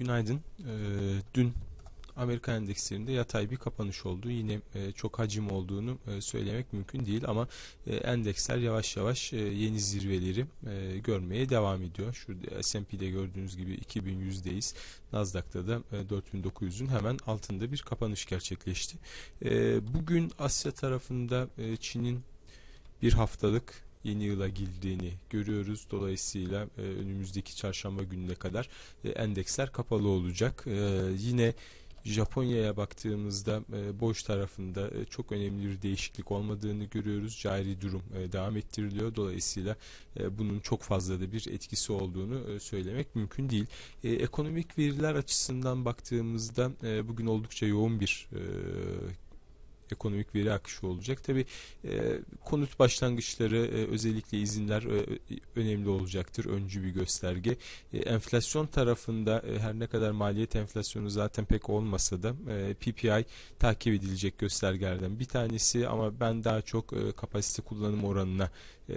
Günaydın. Ee, dün Amerika endekslerinde yatay bir kapanış oldu. Yine e, çok hacim olduğunu e, söylemek mümkün değil ama e, endeksler yavaş yavaş yeni zirveleri görmeye devam ediyor. Şurada S&P'de gördüğünüz gibi 2100'deyiz. Nasdaq'ta da 4900'ün hemen altında bir kapanış gerçekleşti. bugün Asya tarafında Çin'in bir haftalık yeni yıla girdiğini görüyoruz. Dolayısıyla e, önümüzdeki çarşamba gününe kadar e, endeksler kapalı olacak. E, yine Japonya'ya baktığımızda e, boş tarafında e, çok önemli bir değişiklik olmadığını görüyoruz. Cari durum e, devam ettiriliyor. Dolayısıyla e, bunun çok fazla da bir etkisi olduğunu e, söylemek mümkün değil. E, ekonomik veriler açısından baktığımızda e, bugün oldukça yoğun bir e, ekonomik veri akışı olacak. Tabi e, konut başlangıçları e, özellikle izinler e, önemli olacaktır. Öncü bir gösterge. E, enflasyon tarafında e, her ne kadar maliyet enflasyonu zaten pek olmasa da e, PPI takip edilecek göstergelerden bir tanesi ama ben daha çok e, kapasite kullanım oranına e,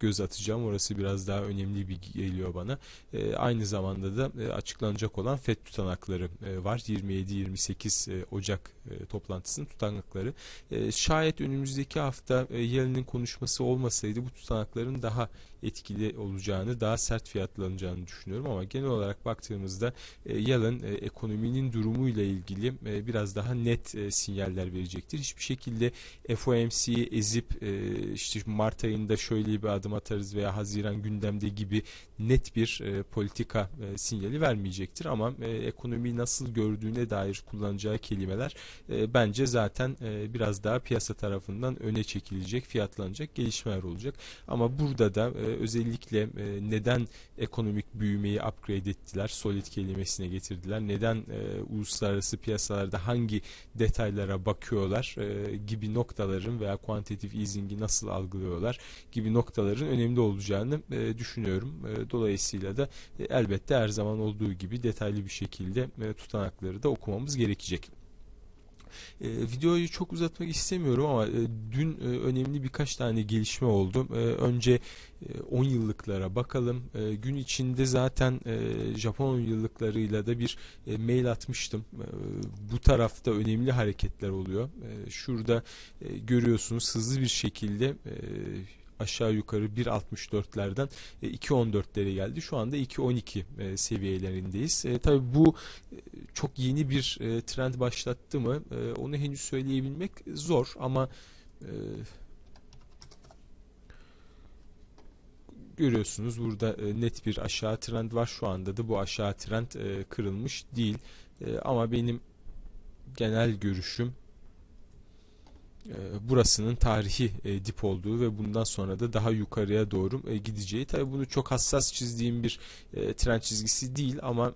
göz atacağım. Orası biraz daha önemli bir geliyor bana. E, aynı zamanda da e, açıklanacak olan FED tutanakları e, var. 27-28 e, Ocak e, toplantısının tutanakları. E, şayet önümüzdeki hafta e, Yellen'in konuşması olmasaydı bu tutanakların daha etkili olacağını, daha sert fiyatlanacağını düşünüyorum ama genel olarak baktığımızda e, Yalın e, ekonominin durumu ile ilgili e, biraz daha net e, sinyaller verecektir. Hiçbir şekilde FOMC'yi ezip işte Mart ayında şöyle bir adım atarız veya Haziran gündemde gibi net bir politika sinyali vermeyecektir ama e, ekonomiyi nasıl gördüğüne dair kullanacağı kelimeler bence zaten biraz daha piyasa tarafından öne çekilecek, fiyatlanacak gelişmeler olacak. Ama burada da e, özellikle e, neden ekonomik büyümeyi upgrade ettiler, solid kelimesine getirdiler, neden e, uluslararası piyasalarda hangi detaylara bakıyorlar e, gibi noktaların veya quantitative easing'i nasıl algılıyorlar gibi noktaların önemli olacağını e, düşünüyorum. E, dolayısıyla da e, elbette her zaman olduğu gibi detaylı bir şekilde e, tutanakları da okumamız gerekecek. E, videoyu çok uzatmak istemiyorum ama e, dün e, önemli birkaç tane gelişme oldu. Ee, e, önce 10 e, yıllıklara bakalım. E, gün içinde zaten e, Japon 10 yıllıklarıyla da bir e, mail atmıştım. E, bu tarafta önemli hareketler oluyor. E, şurada e, görüyorsunuz hızlı bir şekilde e, aşağı yukarı 1.64'lerden 2.14'lere e, geldi. Şu anda 2.12 e, seviyelerindeyiz. E, tabii bu çok yeni bir trend başlattı mı onu henüz söyleyebilmek zor ama görüyorsunuz burada net bir aşağı trend var. Şu anda da bu aşağı trend kırılmış değil. Ama benim genel görüşüm e, burasının tarihi e, dip olduğu ve bundan sonra da daha yukarıya doğru e, gideceği. Tabii bunu çok hassas çizdiğim bir trend çizgisi değil ama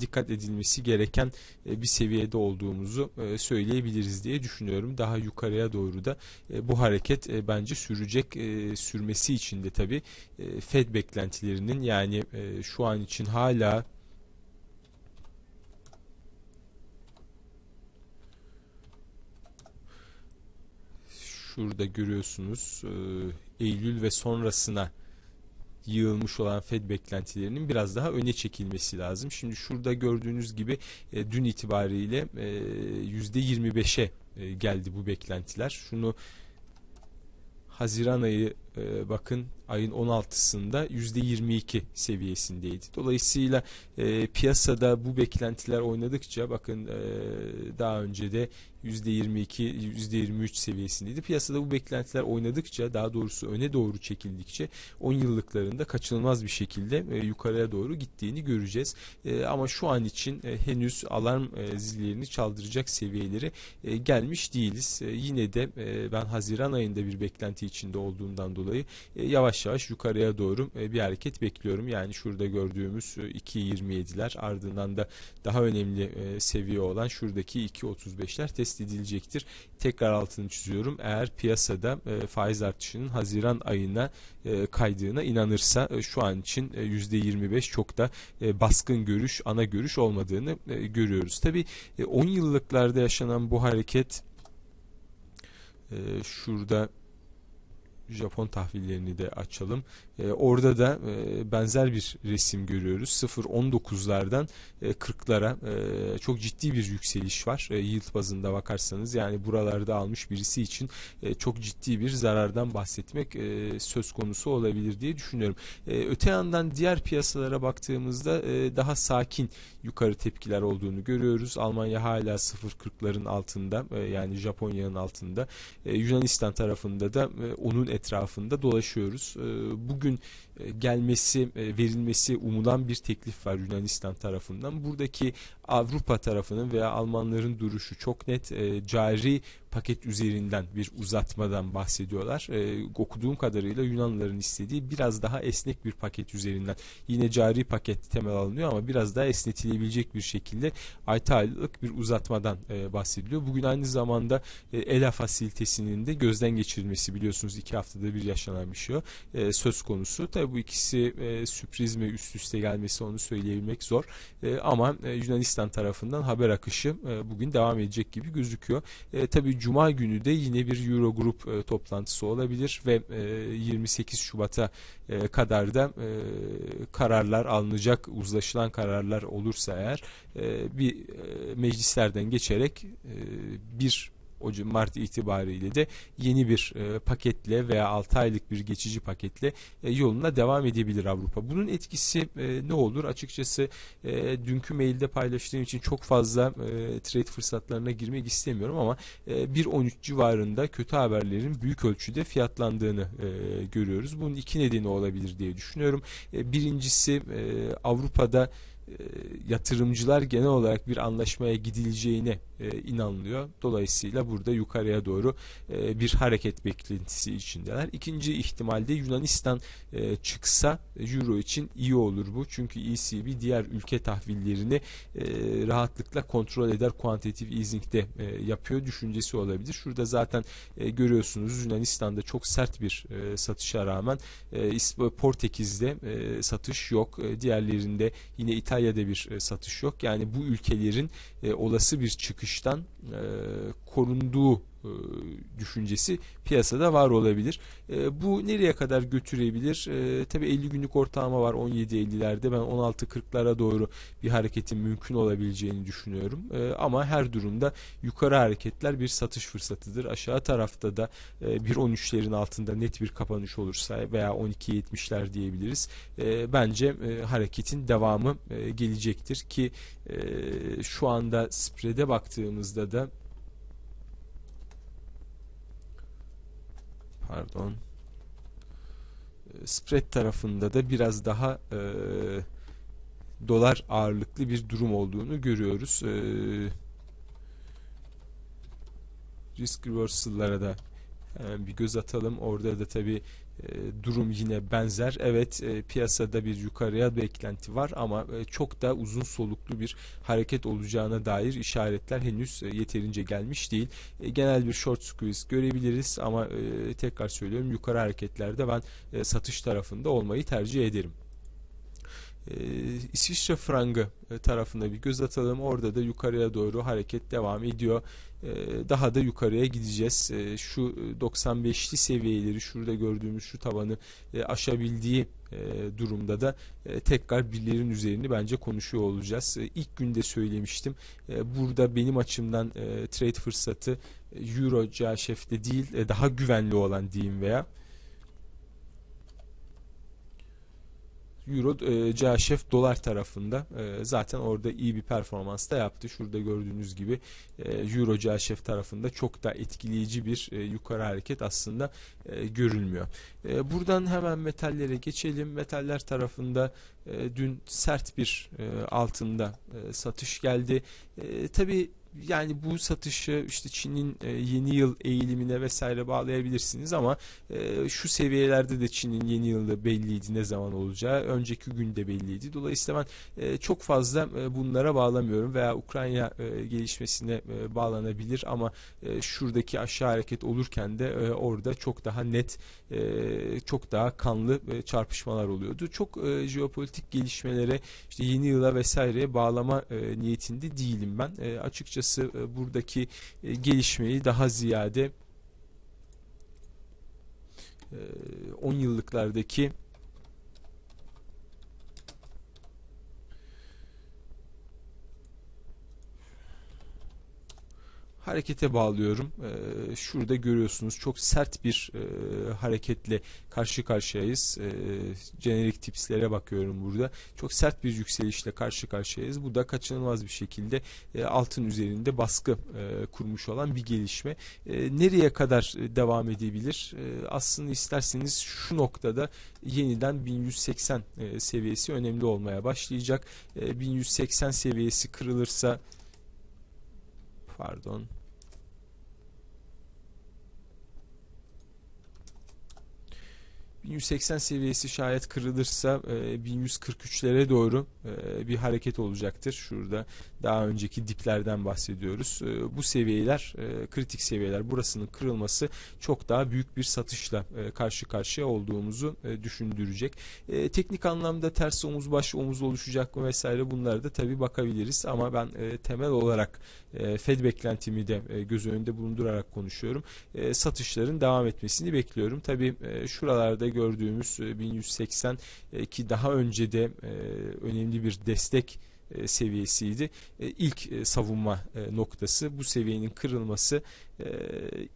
dikkat edilmesi gereken bir seviyede olduğumuzu söyleyebiliriz diye düşünüyorum. Daha yukarıya doğru da bu hareket bence sürecek sürmesi için de tabii Fed beklentilerinin yani şu an için hala şurada görüyorsunuz e, Eylül ve sonrasına yığılmış olan Fed beklentilerinin biraz daha öne çekilmesi lazım. Şimdi şurada gördüğünüz gibi e, dün itibariyle e, %25'e e, geldi bu beklentiler. Şunu Haziran ayı ee, bakın ayın 16'sında %22 seviyesindeydi. Dolayısıyla e, piyasada bu beklentiler oynadıkça bakın e, daha önce de %22 %23 seviyesindeydi. Piyasada bu beklentiler oynadıkça daha doğrusu öne doğru çekildikçe 10 yıllıklarında kaçınılmaz bir şekilde e, yukarıya doğru gittiğini göreceğiz. E, ama şu an için e, henüz alarm e, zillerini çaldıracak seviyeleri e, gelmiş değiliz. E, yine de e, ben Haziran ayında bir beklenti içinde olduğundan dolayı dolayı e, yavaş yavaş yukarıya doğru e, bir hareket bekliyorum. Yani şurada gördüğümüz 2.27'ler e, ardından da daha önemli seviye olan şuradaki 2.35'ler test edilecektir. Tekrar altını çiziyorum. Eğer piyasada faiz artışının Haziran ayına kaydığına inanırsa şu an için %25 çok da baskın görüş, ana görüş olmadığını görüyoruz. Tabi 10 yıllıklarda yaşanan bu hareket şurada Japon tahvillerini de açalım ee, orada da e, benzer bir resim görüyoruz. 0.19'lardan 40'lara e, e, çok ciddi bir yükseliş var. yıl bazında bakarsanız yani buralarda almış birisi için çok ciddi bir zarardan bahsetmek söz konusu olabilir diye düşünüyorum. öte yandan diğer piyasalara baktığımızda daha sakin yukarı tepkiler olduğunu görüyoruz. Almanya hala 0.40'ların altında yani Japonya'nın altında. Yunanistan tarafında da onun etrafında dolaşıyoruz. E, bu bugün e, gelmesi, e, verilmesi umulan bir teklif var Yunanistan tarafından. Buradaki Avrupa tarafının veya Almanların duruşu çok net. E, cari paket üzerinden bir uzatmadan bahsediyorlar. E, okuduğum kadarıyla Yunanlıların istediği biraz daha esnek bir paket üzerinden. Yine cari paket temel alınıyor ama biraz daha esnetilebilecek bir şekilde 6 aylık bir uzatmadan e, bahsediliyor. Bugün aynı zamanda e, ELA fasilitesinin de gözden geçirilmesi biliyorsunuz iki haftada bir yaşanan bir şey o. E, söz konusu. Tabi bu ikisi e, sürpriz mi üst üste gelmesi onu söyleyebilmek zor. E, ama e, Yunanistan tarafından haber akışı e, bugün devam edecek gibi gözüküyor. E, tabii Cuma günü de yine bir Eurogroup e, toplantısı olabilir ve e, 28 Şubat'a e, kadar da e, kararlar alınacak, uzlaşılan kararlar olursa eğer e, bir e, meclislerden geçerek e, bir Ocak Mart itibariyle de yeni bir e, paketle veya 6 aylık bir geçici paketle e, yoluna devam edebilir Avrupa. Bunun etkisi e, ne olur? Açıkçası e, dünkü mailde paylaştığım için çok fazla e, trade fırsatlarına girmek istemiyorum ama e, 1.13 civarında kötü haberlerin büyük ölçüde fiyatlandığını e, görüyoruz. Bunun iki nedeni olabilir diye düşünüyorum. E, birincisi e, Avrupa'da e, yatırımcılar genel olarak bir anlaşmaya gidileceğine e, inanılıyor. Dolayısıyla burada yukarıya doğru e, bir hareket beklentisi içindeler. İkinci ihtimalde Yunanistan e, çıksa Euro için iyi olur bu. Çünkü ECB diğer ülke tahvillerini e, rahatlıkla kontrol eder. Kuantitatif easing'de e, yapıyor düşüncesi olabilir. Şurada zaten e, görüyorsunuz Yunanistan'da çok sert bir e, satışa rağmen e, Portekiz'de e, satış yok. E, diğerlerinde yine İtalya'da bir e, satış yok. Yani bu ülkelerin e, olası bir çıkış dıştan e, korunduğu e, düşüncesi piyasada var olabilir. E, bu nereye kadar götürebilir? E, tabii 50 günlük ortalama var 17.50'lerde. Ben 16.40'lara doğru bir hareketin mümkün olabileceğini düşünüyorum. Ama her durumda yukarı hareketler bir satış fırsatıdır. Aşağı tarafta da bir 13'lerin altında net bir kapanış olursa veya 12.70'ler diyebiliriz. Bence hareketin devamı gelecektir ki şu anda sprede baktığımızda da pardon ee, spread tarafında da biraz daha e, dolar ağırlıklı bir durum olduğunu görüyoruz. E, risk reversal'lara da hemen bir göz atalım. Orada da tabi e, durum yine benzer. Evet e, piyasada bir yukarıya beklenti var ama e, çok da uzun soluklu bir hareket olacağına dair işaretler henüz yeterince gelmiş değil. Genel bir short squeeze görebiliriz ama tekrar söylüyorum yukarı hareketlerde ben satış tarafında olmayı tercih ederim e, İsviçre frangı e, tarafında bir göz atalım. Orada da yukarıya doğru hareket devam ediyor. Ee, daha da yukarıya gideceğiz. Ee, şu 95'li e, seviyeleri şurada gördüğümüz şu tabanı e, aşabildiği durumda da tekrar birlerin üzerini bence konuşuyor olacağız. İlk günde söylemiştim. burada benim açımdan trade fırsatı Euro CHF'de değil daha güvenli olan diyeyim veya Euro, e, CHF dolar tarafında e, zaten orada iyi bir performans da yaptı. Şurada gördüğünüz gibi e, Euro CHF tarafında çok da etkileyici bir e, yukarı hareket aslında e, görülmüyor. E, buradan hemen metallere geçelim. Metaller tarafında e, dün sert bir e, altında e, satış geldi. E, tabii yani bu satışı işte Çin'in e, yeni yıl eğilimine vesaire bağlayabilirsiniz ama e, şu seviyelerde de Çin'in yeni yılı belliydi ne zaman olacağı önceki günde belliydi dolayısıyla ben e, çok fazla bunlara bağlamıyorum veya Ukrayna gelişmesine bağlanabilir ama şuradaki aşağı hareket olurken de orada çok daha net çok daha kanlı çarpışmalar oluyordu çok jeopolitik gelişmelere işte yeni yıla vesaire bağlama niyetinde değilim ben açıkçası açıkçası e, buradaki e, gelişmeyi daha ziyade 10 e, yıllıklardaki harekete bağlıyorum. E, şurada görüyorsunuz çok sert bir e, hareketle karşı karşıyayız. E, jenerik tipslere bakıyorum burada. Çok sert bir yükselişle karşı karşıyayız. Bu da kaçınılmaz bir şekilde e, altın üzerinde baskı e, kurmuş olan bir gelişme. E, nereye kadar e, devam edebilir? E, aslında isterseniz şu noktada yeniden 1180 e, seviyesi önemli olmaya başlayacak. E, 1180 seviyesi kırılırsa Pardon. ...1180 seviyesi şayet kırılırsa... ...1143'lere e, doğru ee, bir hareket olacaktır. Şurada daha önceki diplerden bahsediyoruz. Ee, bu seviyeler e, kritik seviyeler. Burasının kırılması çok daha büyük bir satışla e, karşı karşıya olduğumuzu e, düşündürecek. Teknik anlamda ters omuz baş omuz oluşacak mı vesaire bunlara da tabii bakabiliriz ama ben temel olarak Fed beklentimi de göz önünde bulundurarak konuşuyorum. Satışların devam etmesini bekliyorum. Tabii şuralarda gördüğümüz 1180 ki daha önce de önemli önemli bir destek e, seviyesiydi. E, ilk e, savunma noktası bu seviyenin kırılması e,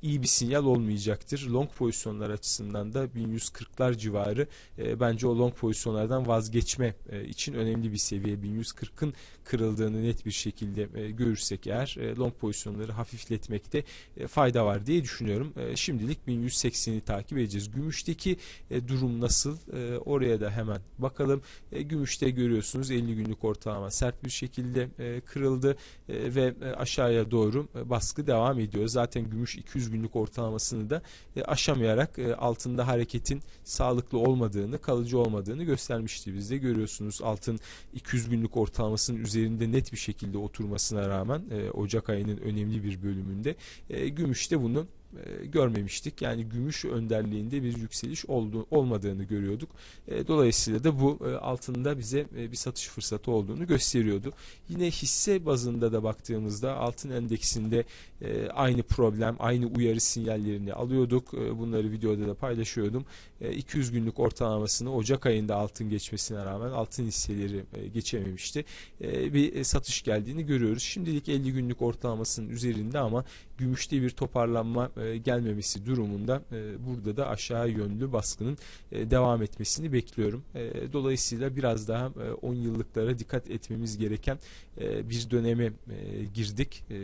iyi bir sinyal olmayacaktır. Long pozisyonlar açısından da 1140'lar civarı e, bence o long pozisyonlardan vazgeçme e, için önemli bir seviye. 1140'ın kırıldığını net bir şekilde görürsek eğer long pozisyonları hafifletmekte fayda var diye düşünüyorum. Şimdilik 1180'i takip edeceğiz. Gümüşteki durum nasıl? Oraya da hemen bakalım. Gümüşte görüyorsunuz 50 günlük ortalama sert bir şekilde kırıldı ve aşağıya doğru baskı devam ediyor. Zaten zaten gümüş 200 günlük ortalamasını da e, aşamayarak e, altında hareketin sağlıklı olmadığını, kalıcı olmadığını göstermişti. Biz de görüyorsunuz altın 200 günlük ortalamasının üzerinde net bir şekilde oturmasına rağmen e, Ocak ayının önemli bir bölümünde gümüş de bunu e, görmemiştik. Yani gümüş önderliğinde bir yükseliş oldu, olmadığını görüyorduk. E, dolayısıyla da bu e, altında bize bir satış fırsatı olduğunu gösteriyordu. Yine hisse bazında da baktığımızda altın endeksinde aynı problem, aynı uyarı sinyallerini alıyorduk. bunları videoda da paylaşıyordum. 200 günlük ortalamasını Ocak ayında altın geçmesine rağmen altın hisseleri geçememişti. bir satış geldiğini görüyoruz. Şimdilik 50 günlük ortalamasının üzerinde ama gümüşte bir toparlanma e, gelmemesi durumunda e, burada da aşağı yönlü baskının e, devam etmesini bekliyorum. E, dolayısıyla biraz daha e, 10 yıllıklara dikkat etmemiz gereken e, bir döneme e, girdik. E,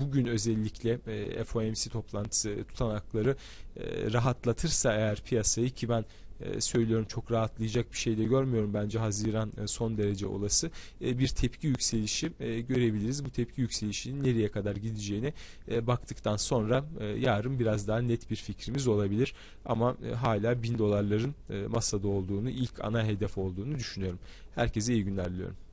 bugün özellikle e, FOMC toplantısı tutanakları e, rahatlatırsa eğer piyasayı ki ben e, söylüyorum çok rahatlayacak bir şey de görmüyorum bence Haziran e, son derece olası ee, bir tepki yükselişi e, görebiliriz. Bu tepki yükselişinin nereye kadar gideceğine e, baktıktan sonra yarın biraz daha net bir fikrimiz olabilir. Ama hala bin dolarların masada olduğunu ilk ana hedef olduğunu düşünüyorum. Herkese iyi günler diliyorum.